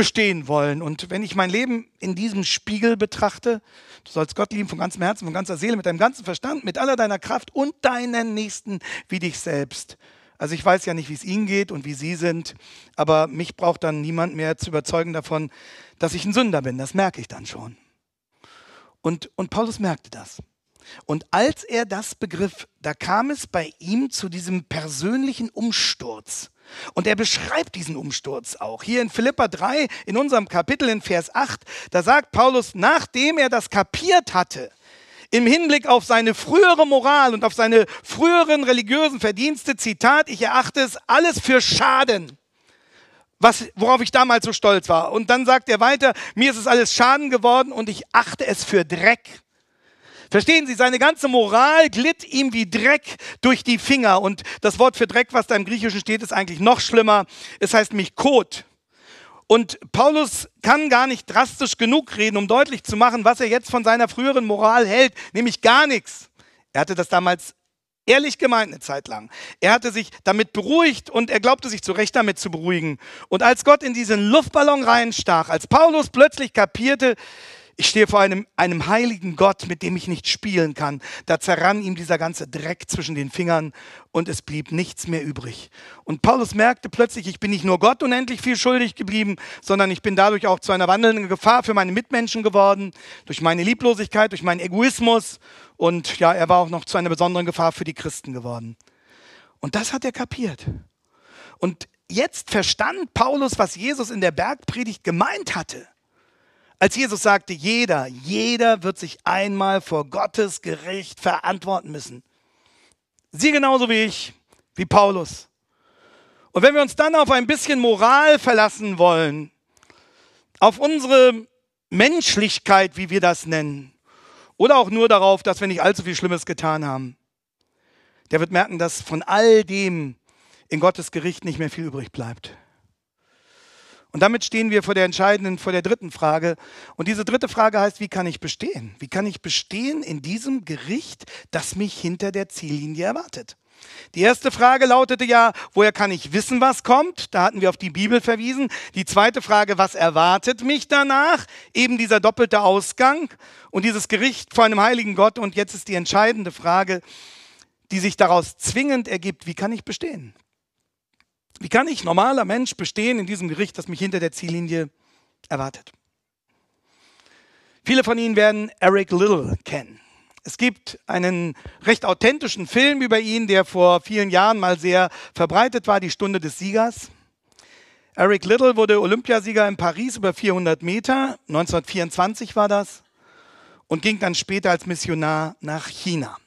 bestehen wollen. Und wenn ich mein Leben in diesem Spiegel betrachte, du sollst Gott lieben von ganzem Herzen, von ganzer Seele, mit deinem ganzen Verstand, mit aller deiner Kraft und deinen Nächsten wie dich selbst. Also ich weiß ja nicht, wie es Ihnen geht und wie Sie sind, aber mich braucht dann niemand mehr zu überzeugen davon, dass ich ein Sünder bin. Das merke ich dann schon. Und, und Paulus merkte das. Und als er das begriff, da kam es bei ihm zu diesem persönlichen Umsturz. Und er beschreibt diesen Umsturz auch. Hier in Philippa 3, in unserem Kapitel in Vers 8, da sagt Paulus, nachdem er das kapiert hatte, im Hinblick auf seine frühere Moral und auf seine früheren religiösen Verdienste, Zitat, ich erachte es alles für Schaden, was, worauf ich damals so stolz war. Und dann sagt er weiter, mir ist es alles Schaden geworden und ich achte es für Dreck Verstehen Sie, seine ganze Moral glitt ihm wie Dreck durch die Finger. Und das Wort für Dreck, was da im Griechischen steht, ist eigentlich noch schlimmer. Es heißt nämlich Kot. Und Paulus kann gar nicht drastisch genug reden, um deutlich zu machen, was er jetzt von seiner früheren Moral hält, nämlich gar nichts. Er hatte das damals ehrlich gemeint eine Zeit lang. Er hatte sich damit beruhigt und er glaubte sich zu Recht damit zu beruhigen. Und als Gott in diesen Luftballon reinstach, als Paulus plötzlich kapierte, ich stehe vor einem, einem heiligen Gott, mit dem ich nicht spielen kann. Da zerrann ihm dieser ganze Dreck zwischen den Fingern und es blieb nichts mehr übrig. Und Paulus merkte plötzlich, ich bin nicht nur Gott unendlich viel schuldig geblieben, sondern ich bin dadurch auch zu einer wandelnden Gefahr für meine Mitmenschen geworden, durch meine Lieblosigkeit, durch meinen Egoismus. Und ja, er war auch noch zu einer besonderen Gefahr für die Christen geworden. Und das hat er kapiert. Und jetzt verstand Paulus, was Jesus in der Bergpredigt gemeint hatte. Als Jesus sagte, jeder, jeder wird sich einmal vor Gottes Gericht verantworten müssen. Sie genauso wie ich, wie Paulus. Und wenn wir uns dann auf ein bisschen Moral verlassen wollen, auf unsere Menschlichkeit, wie wir das nennen, oder auch nur darauf, dass wir nicht allzu viel Schlimmes getan haben, der wird merken, dass von all dem in Gottes Gericht nicht mehr viel übrig bleibt. Und damit stehen wir vor der entscheidenden, vor der dritten Frage. Und diese dritte Frage heißt, wie kann ich bestehen? Wie kann ich bestehen in diesem Gericht, das mich hinter der Ziellinie erwartet? Die erste Frage lautete ja, woher kann ich wissen, was kommt? Da hatten wir auf die Bibel verwiesen. Die zweite Frage, was erwartet mich danach? Eben dieser doppelte Ausgang und dieses Gericht vor einem heiligen Gott. Und jetzt ist die entscheidende Frage, die sich daraus zwingend ergibt, wie kann ich bestehen? Wie kann ich, normaler Mensch, bestehen in diesem Gericht, das mich hinter der Ziellinie erwartet? Viele von Ihnen werden Eric Little kennen. Es gibt einen recht authentischen Film über ihn, der vor vielen Jahren mal sehr verbreitet war, die Stunde des Siegers. Eric Little wurde Olympiasieger in Paris über 400 Meter, 1924 war das, und ging dann später als Missionar nach China.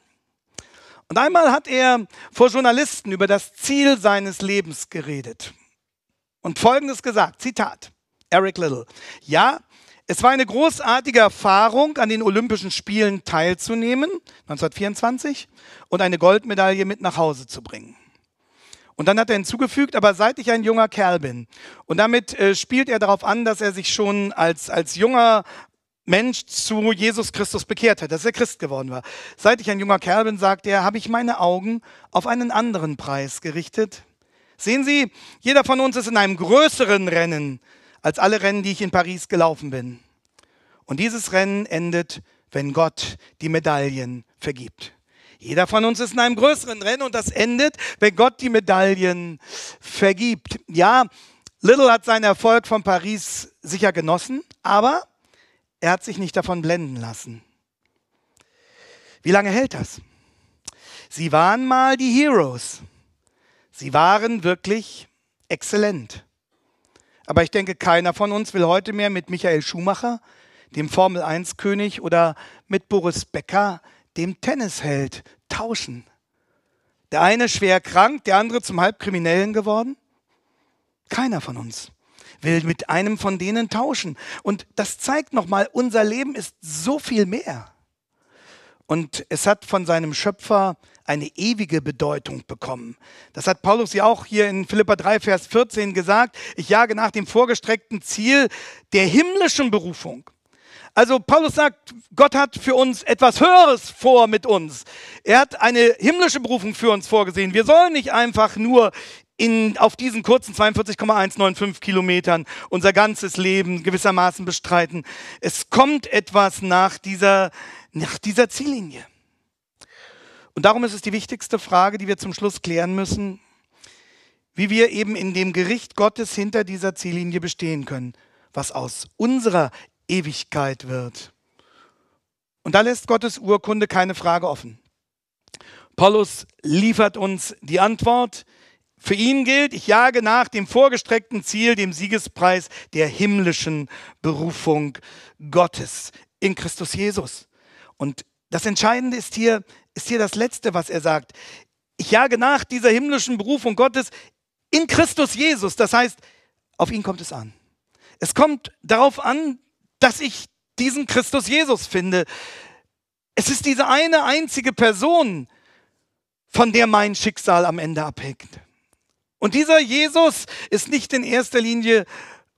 Und einmal hat er vor Journalisten über das Ziel seines Lebens geredet und Folgendes gesagt, Zitat, Eric Little. Ja, es war eine großartige Erfahrung, an den Olympischen Spielen teilzunehmen, 1924, und eine Goldmedaille mit nach Hause zu bringen. Und dann hat er hinzugefügt, aber seit ich ein junger Kerl bin. Und damit äh, spielt er darauf an, dass er sich schon als, als junger Mensch zu Jesus Christus bekehrt hat, dass er Christ geworden war. Seit ich ein junger Kerl bin, sagt er, habe ich meine Augen auf einen anderen Preis gerichtet. Sehen Sie, jeder von uns ist in einem größeren Rennen als alle Rennen, die ich in Paris gelaufen bin. Und dieses Rennen endet, wenn Gott die Medaillen vergibt. Jeder von uns ist in einem größeren Rennen und das endet, wenn Gott die Medaillen vergibt. Ja, Little hat seinen Erfolg von Paris sicher genossen, aber er hat sich nicht davon blenden lassen. Wie lange hält das? Sie waren mal die Heroes. Sie waren wirklich exzellent. Aber ich denke, keiner von uns will heute mehr mit Michael Schumacher, dem Formel-1-König, oder mit Boris Becker, dem Tennisheld, tauschen. Der eine schwer krank, der andere zum Halbkriminellen geworden? Keiner von uns will mit einem von denen tauschen. Und das zeigt nochmal, unser Leben ist so viel mehr. Und es hat von seinem Schöpfer eine ewige Bedeutung bekommen. Das hat Paulus ja auch hier in Philippa 3, Vers 14 gesagt. Ich jage nach dem vorgestreckten Ziel der himmlischen Berufung. Also Paulus sagt, Gott hat für uns etwas Höheres vor mit uns. Er hat eine himmlische Berufung für uns vorgesehen. Wir sollen nicht einfach nur in, auf diesen kurzen 42,195 Kilometern unser ganzes Leben gewissermaßen bestreiten. Es kommt etwas nach dieser, nach dieser Ziellinie. Und darum ist es die wichtigste Frage, die wir zum Schluss klären müssen, wie wir eben in dem Gericht Gottes hinter dieser Ziellinie bestehen können, was aus unserer Ewigkeit wird. Und da lässt Gottes Urkunde keine Frage offen. Paulus liefert uns die Antwort. Für ihn gilt, ich jage nach dem vorgestreckten Ziel, dem Siegespreis der himmlischen Berufung Gottes in Christus Jesus. Und das Entscheidende ist hier, ist hier das Letzte, was er sagt. Ich jage nach dieser himmlischen Berufung Gottes in Christus Jesus. Das heißt, auf ihn kommt es an. Es kommt darauf an, dass ich diesen Christus Jesus finde. Es ist diese eine einzige Person, von der mein Schicksal am Ende abhängt. Und dieser Jesus ist nicht in erster Linie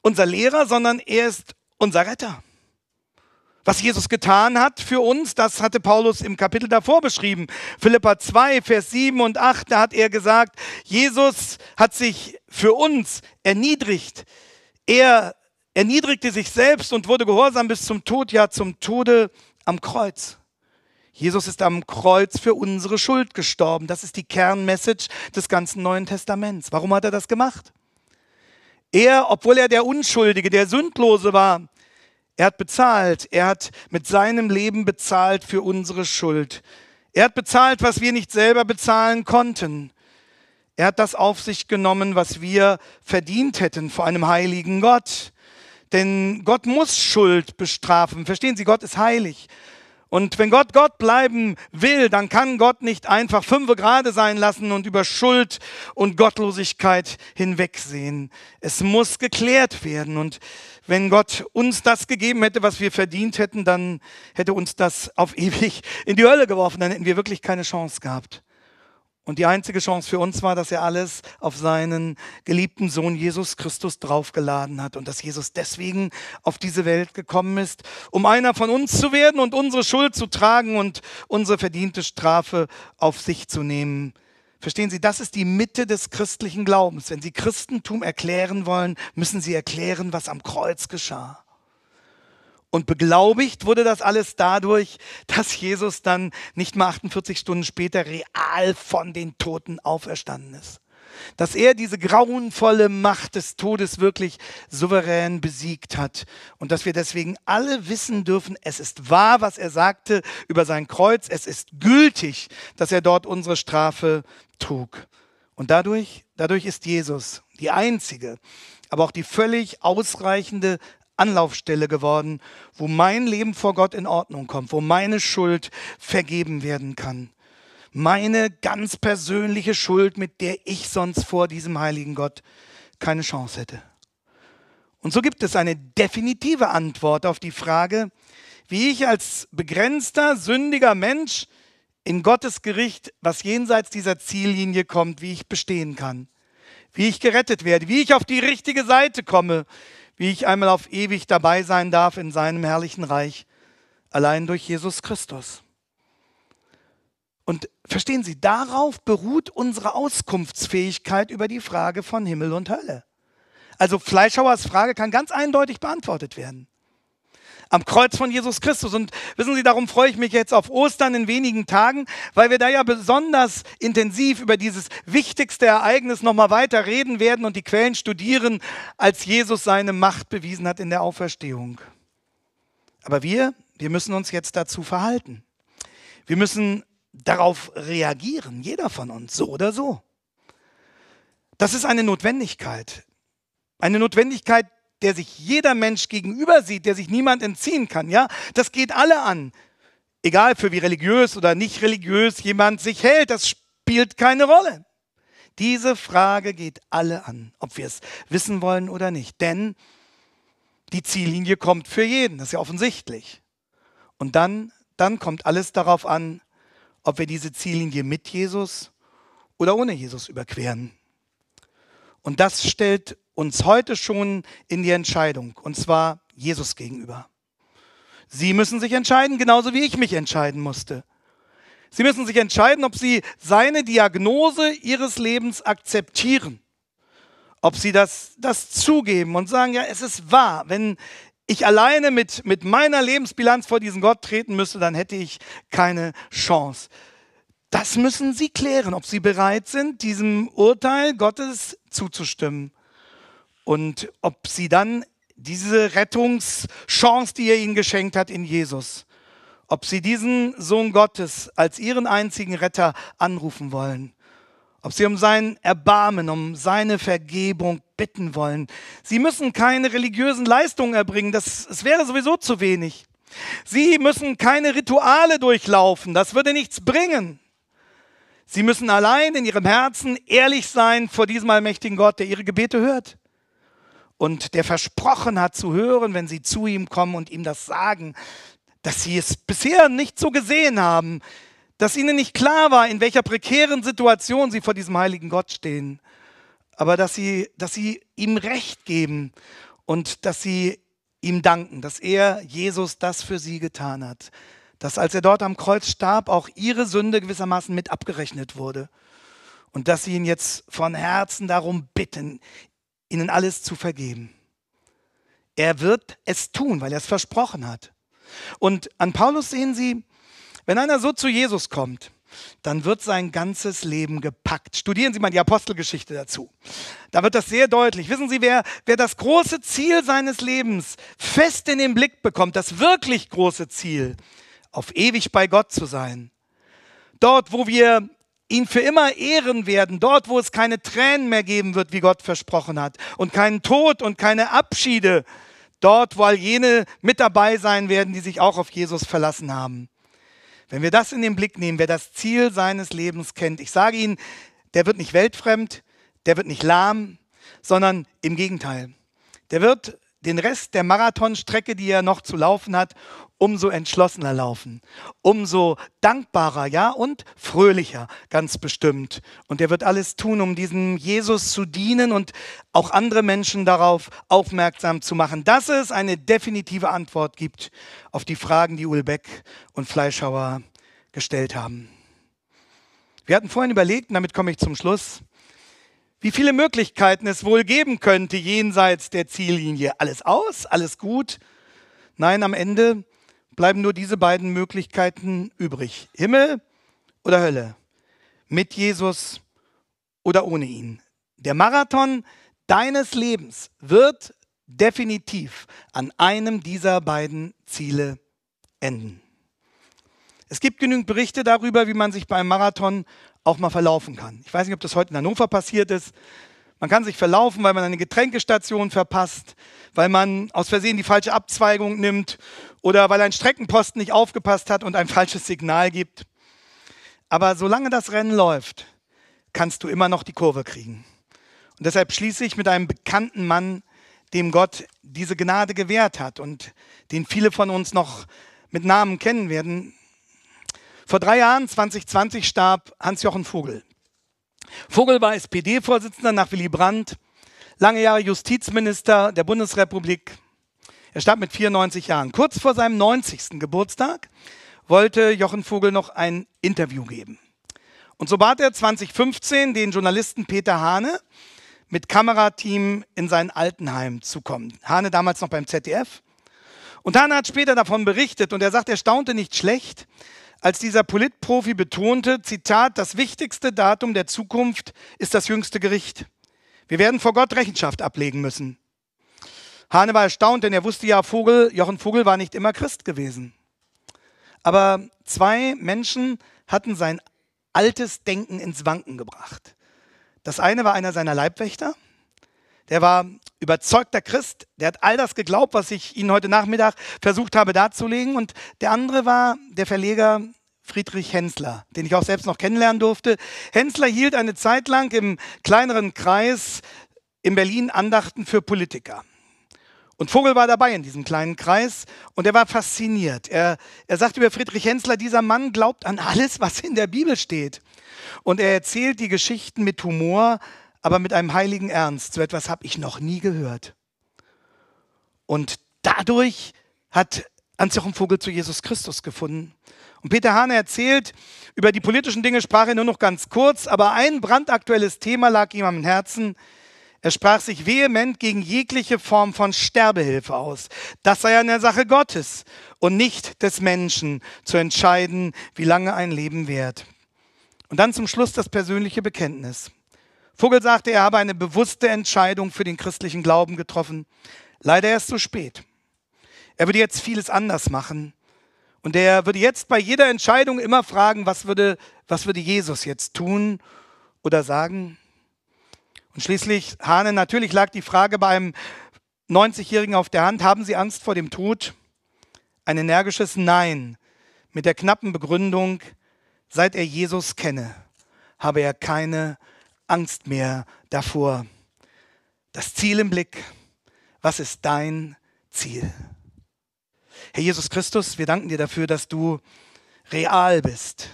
unser Lehrer, sondern er ist unser Retter. Was Jesus getan hat für uns, das hatte Paulus im Kapitel davor beschrieben. Philippa 2, Vers 7 und 8, da hat er gesagt, Jesus hat sich für uns erniedrigt. Er erniedrigte sich selbst und wurde gehorsam bis zum Tod, ja zum Tode am Kreuz. Jesus ist am Kreuz für unsere Schuld gestorben. Das ist die Kernmessage des ganzen Neuen Testaments. Warum hat er das gemacht? Er, obwohl er der Unschuldige, der Sündlose war, er hat bezahlt. Er hat mit seinem Leben bezahlt für unsere Schuld. Er hat bezahlt, was wir nicht selber bezahlen konnten. Er hat das auf sich genommen, was wir verdient hätten vor einem heiligen Gott. Denn Gott muss Schuld bestrafen. Verstehen Sie, Gott ist heilig. Und wenn Gott Gott bleiben will, dann kann Gott nicht einfach fünfe Grade sein lassen und über Schuld und Gottlosigkeit hinwegsehen. Es muss geklärt werden. Und wenn Gott uns das gegeben hätte, was wir verdient hätten, dann hätte uns das auf (laughs) ewig in die Hölle geworfen. Dann hätten wir wirklich keine Chance gehabt. Und die einzige Chance für uns war, dass er alles auf seinen geliebten Sohn Jesus Christus draufgeladen hat und dass Jesus deswegen auf diese Welt gekommen ist, um einer von uns zu werden und unsere Schuld zu tragen und unsere verdiente Strafe auf sich zu nehmen. Verstehen Sie, das ist die Mitte des christlichen Glaubens. Wenn Sie Christentum erklären wollen, müssen Sie erklären, was am Kreuz geschah. Und beglaubigt wurde das alles dadurch, dass Jesus dann nicht mal 48 Stunden später real von den Toten auferstanden ist. Dass er diese grauenvolle Macht des Todes wirklich souverän besiegt hat. Und dass wir deswegen alle wissen dürfen, es ist wahr, was er sagte über sein Kreuz. Es ist gültig, dass er dort unsere Strafe trug. Und dadurch, dadurch ist Jesus die einzige, aber auch die völlig ausreichende Anlaufstelle geworden, wo mein Leben vor Gott in Ordnung kommt, wo meine Schuld vergeben werden kann. Meine ganz persönliche Schuld, mit der ich sonst vor diesem heiligen Gott keine Chance hätte. Und so gibt es eine definitive Antwort auf die Frage, wie ich als begrenzter, sündiger Mensch in Gottes Gericht, was jenseits dieser Ziellinie kommt, wie ich bestehen kann, wie ich gerettet werde, wie ich auf die richtige Seite komme, wie ich einmal auf ewig dabei sein darf in seinem herrlichen Reich, allein durch Jesus Christus. Und verstehen Sie, darauf beruht unsere Auskunftsfähigkeit über die Frage von Himmel und Hölle. Also Fleischhauers Frage kann ganz eindeutig beantwortet werden am Kreuz von Jesus Christus. Und wissen Sie, darum freue ich mich jetzt auf Ostern in wenigen Tagen, weil wir da ja besonders intensiv über dieses wichtigste Ereignis nochmal weiter reden werden und die Quellen studieren, als Jesus seine Macht bewiesen hat in der Auferstehung. Aber wir, wir müssen uns jetzt dazu verhalten. Wir müssen darauf reagieren, jeder von uns, so oder so. Das ist eine Notwendigkeit. Eine Notwendigkeit, der sich jeder Mensch gegenüber sieht, der sich niemand entziehen kann. Ja, das geht alle an. Egal für wie religiös oder nicht religiös jemand sich hält, das spielt keine Rolle. Diese Frage geht alle an, ob wir es wissen wollen oder nicht. Denn die Ziellinie kommt für jeden, das ist ja offensichtlich. Und dann, dann kommt alles darauf an, ob wir diese Ziellinie mit Jesus oder ohne Jesus überqueren. Und das stellt uns heute schon in die Entscheidung, und zwar Jesus gegenüber. Sie müssen sich entscheiden, genauso wie ich mich entscheiden musste. Sie müssen sich entscheiden, ob Sie seine Diagnose Ihres Lebens akzeptieren, ob Sie das, das zugeben und sagen, ja, es ist wahr, wenn ich alleine mit, mit meiner Lebensbilanz vor diesen Gott treten müsste, dann hätte ich keine Chance. Das müssen Sie klären, ob Sie bereit sind, diesem Urteil Gottes zuzustimmen und ob sie dann diese Rettungschance, die er ihnen geschenkt hat in Jesus, ob sie diesen Sohn Gottes als ihren einzigen Retter anrufen wollen, ob sie um sein Erbarmen, um seine Vergebung bitten wollen. Sie müssen keine religiösen Leistungen erbringen, das, es wäre sowieso zu wenig. Sie müssen keine Rituale durchlaufen, das würde nichts bringen. Sie müssen allein in ihrem Herzen ehrlich sein vor diesem allmächtigen Gott, der ihre Gebete hört und der versprochen hat zu hören, wenn sie zu ihm kommen und ihm das sagen, dass sie es bisher nicht so gesehen haben, dass ihnen nicht klar war, in welcher prekären Situation sie vor diesem heiligen Gott stehen, aber dass sie, dass sie ihm Recht geben und dass sie ihm danken, dass er, Jesus, das für sie getan hat, dass als er dort am Kreuz starb, auch ihre Sünde gewissermaßen mit abgerechnet wurde und dass sie ihn jetzt von Herzen darum bitten, ihnen alles zu vergeben. Er wird es tun, weil er es versprochen hat. Und an Paulus sehen Sie, wenn einer so zu Jesus kommt, dann wird sein ganzes Leben gepackt. Studieren Sie mal die Apostelgeschichte dazu. Da wird das sehr deutlich. Wissen Sie, wer, wer das große Ziel seines Lebens fest in den Blick bekommt, das wirklich große Ziel, auf ewig bei Gott zu sein. Dort, wo wir ihn für immer ehren werden, dort, wo es keine Tränen mehr geben wird, wie Gott versprochen hat, und keinen Tod und keine Abschiede, dort, wo all jene mit dabei sein werden, die sich auch auf Jesus verlassen haben. Wenn wir das in den Blick nehmen, wer das Ziel seines Lebens kennt, ich sage Ihnen, der wird nicht weltfremd, der wird nicht lahm, sondern im Gegenteil. Der wird den Rest der Marathonstrecke, die er noch zu laufen hat, umso entschlossener laufen, umso dankbarer, ja, und fröhlicher, ganz bestimmt. Und er wird alles tun, um diesem Jesus zu dienen und auch andere Menschen darauf aufmerksam zu machen, dass es eine definitive Antwort gibt auf die Fragen, die Ulbeck und Fleischhauer gestellt haben. Wir hatten vorhin überlegt, und damit komme ich zum Schluss, wie viele Möglichkeiten es wohl geben könnte jenseits der Ziellinie. Alles aus, alles gut. Nein, am Ende bleiben nur diese beiden Möglichkeiten übrig. Himmel oder Hölle. Mit Jesus oder ohne ihn. Der Marathon deines Lebens wird definitiv an einem dieser beiden Ziele enden. Es gibt genügend Berichte darüber, wie man sich beim Marathon auch mal verlaufen kann. Ich weiß nicht, ob das heute in Hannover passiert ist. Man kann sich verlaufen, weil man eine Getränkestation verpasst, weil man aus Versehen die falsche Abzweigung nimmt oder weil ein Streckenposten nicht aufgepasst hat und ein (laughs) falsches Signal gibt. Aber solange das Rennen läuft, kannst du immer noch die Kurve kriegen. Und deshalb schließe ich mit einem bekannten Mann, dem Gott diese Gnade gewährt hat und den viele von uns noch mit Namen kennen werden, vor drei Jahren, 2020, starb Hans-Jochen Vogel. Vogel war SPD-Vorsitzender nach Willy Brandt, lange Jahre Justizminister der Bundesrepublik. Er starb mit 94 Jahren. Kurz vor seinem 90. Geburtstag wollte Jochen Vogel noch ein Interview geben. Und so bat er 2015 den Journalisten Peter Hane, mit Kamerateam in sein Altenheim zu kommen. Hane damals noch beim ZDF. Und Hane hat später davon berichtet und er sagt, er staunte nicht schlecht, als dieser Politprofi betonte, Zitat, das wichtigste Datum der Zukunft ist das jüngste Gericht. Wir werden vor Gott Rechenschaft ablegen müssen. Hane war erstaunt, denn er wusste ja, Vogel, Jochen Vogel war nicht immer Christ gewesen. Aber zwei Menschen hatten sein altes Denken ins Wanken gebracht. Das eine war einer seiner Leibwächter der war überzeugter Christ, der hat all das geglaubt, was ich Ihnen heute Nachmittag versucht habe darzulegen. Und der andere war der Verleger Friedrich Hensler, den ich auch selbst noch kennenlernen durfte. Hensler hielt eine Zeit lang im kleineren Kreis in Berlin Andachten für Politiker. Und Vogel war dabei in diesem kleinen Kreis und er war fasziniert. Er, er sagt über Friedrich Hensler, dieser Mann glaubt an alles, was in der Bibel steht. Und er erzählt die Geschichten mit Humor, aber mit einem heiligen Ernst. So etwas habe ich noch nie gehört. Und dadurch hat Anzioch Vogel zu Jesus Christus gefunden. Und Peter Hahn erzählt, über die politischen Dinge sprach er nur noch ganz kurz, aber ein brandaktuelles Thema lag ihm am Herzen. Er sprach sich vehement gegen jegliche Form von Sterbehilfe aus. Das sei eine Sache Gottes und nicht des Menschen zu entscheiden, wie lange ein Leben währt. Und dann zum Schluss das persönliche Bekenntnis. Vogel sagte, er habe eine bewusste Entscheidung für den christlichen Glauben getroffen. Leider erst zu spät. Er würde jetzt vieles anders machen. Und er würde jetzt bei jeder Entscheidung immer fragen, was würde, was würde Jesus jetzt tun oder sagen? Und schließlich, Hane, natürlich lag die Frage bei einem 90-Jährigen auf der Hand, haben Sie Angst vor dem Tod? Ein energisches Nein mit der knappen Begründung, seit er Jesus kenne, habe er keine Angst Angst mehr davor. Das Ziel im Blick. Was ist dein Ziel? Herr Jesus Christus, wir danken dir dafür, dass du real bist,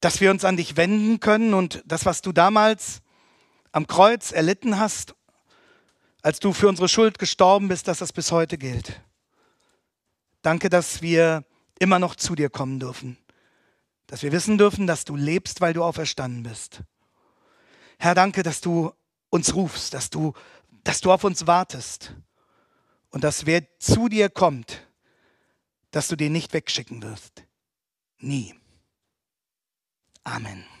dass wir uns an dich wenden können und das, was du damals am Kreuz erlitten hast, als du für unsere Schuld gestorben bist, dass das bis heute gilt. Danke, dass wir immer noch zu dir kommen dürfen dass wir wissen dürfen, dass du lebst, weil du auferstanden bist. Herr, danke, dass du uns rufst, dass du, dass du auf uns wartest und dass wer zu dir kommt, dass du den nicht wegschicken wirst. Nie. Amen.